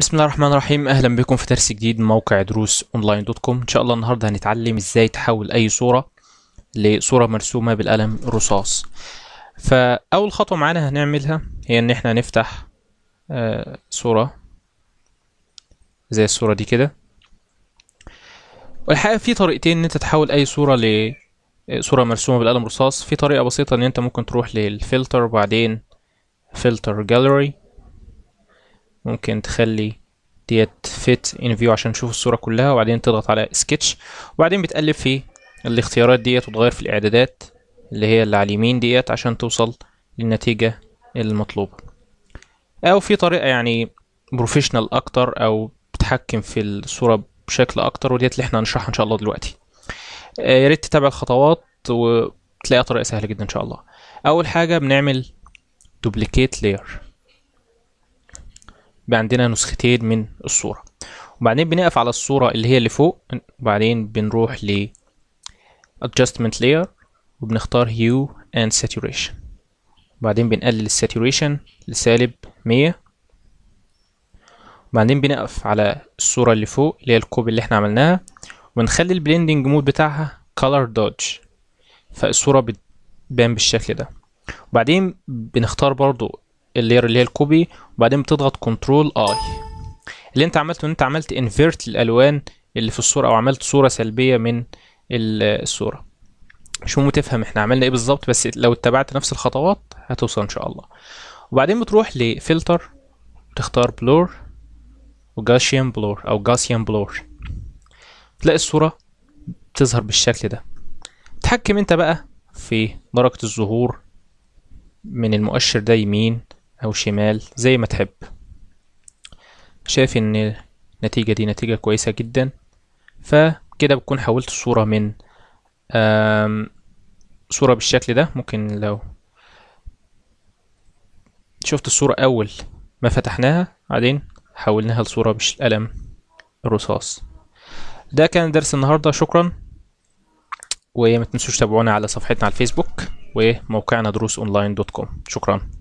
بسم الله الرحمن الرحيم اهلا بكم في درس جديد من موقع دروس اونلاين دوت كوم ان شاء الله النهارده هنتعلم ازاي تحول اي صوره لصوره مرسومه بالقلم الرصاص فاول خطوه معانا هنعملها هي ان احنا نفتح آه، صوره زي الصوره دي كده والحقيقه في طريقتين ان انت تحول اي صوره لصوره آه، مرسومه بالقلم الرصاص في طريقه بسيطه ان انت ممكن تروح للفلتر وبعدين فلتر جاليري ممكن تخلي ديت فيت ان فيو عشان نشوف الصوره كلها وبعدين تضغط على سكتش وبعدين بتقلب في الاختيارات ديت وتغير في الاعدادات اللي هي اللي على اليمين ديت عشان توصل للنتيجه المطلوبه او في طريقه يعني بروفيشنال اكتر او بتحكم في الصوره بشكل اكتر وديت اللي احنا هنشرحها ان شاء الله دلوقتي آه، يا ريت تتابع الخطوات وتلاقي طريقه سهله جدا ان شاء الله اول حاجه بنعمل دوبليكيت لاير يبقى عندنا نسختين من الصورة وبعدين بنقف على الصورة اللي هي اللي فوق وبعدين بنروح ل Adjustment Layer وبنختار Hue and Saturation وبعدين بنقلل الساتوريشن لسالب 100 وبعدين بنقف على الصورة اللي فوق اللي هي الكوب اللي احنا عملناها ونخلي Blending مود بتاعها color dodge فالصورة بتبان بالشكل ده وبعدين بنختار برضو اللير اللي هي الكوبي وبعدين بتضغط كنترول اي اللي انت عملته ان انت عملت انفيرت الالوان اللي في الصوره او عملت صوره سلبيه من الصوره مش مهم تفهم احنا عملنا ايه بالظبط بس لو اتبعت نفس الخطوات هتوصل ان شاء الله وبعدين بتروح لفلتر تختار بلور وجاسيان بلور او جاسيان بلور تلاقي الصوره بتظهر بالشكل ده تحكم انت بقى في درجه الظهور من المؤشر ده يمين أو شمال زي ما تحب شايف إن النتيجة دي نتيجة كويسة جدا فكده بكون حولت الصورة من صورة بالشكل ده ممكن لو شفت الصورة أول ما فتحناها بعدين حولناها لصورة بالقلم الرصاص ده كان درس النهاردة شكرا وما تنسوش تابعونا على صفحتنا على الفيسبوك وموقعنا دروس اونلاين دوت كوم شكرا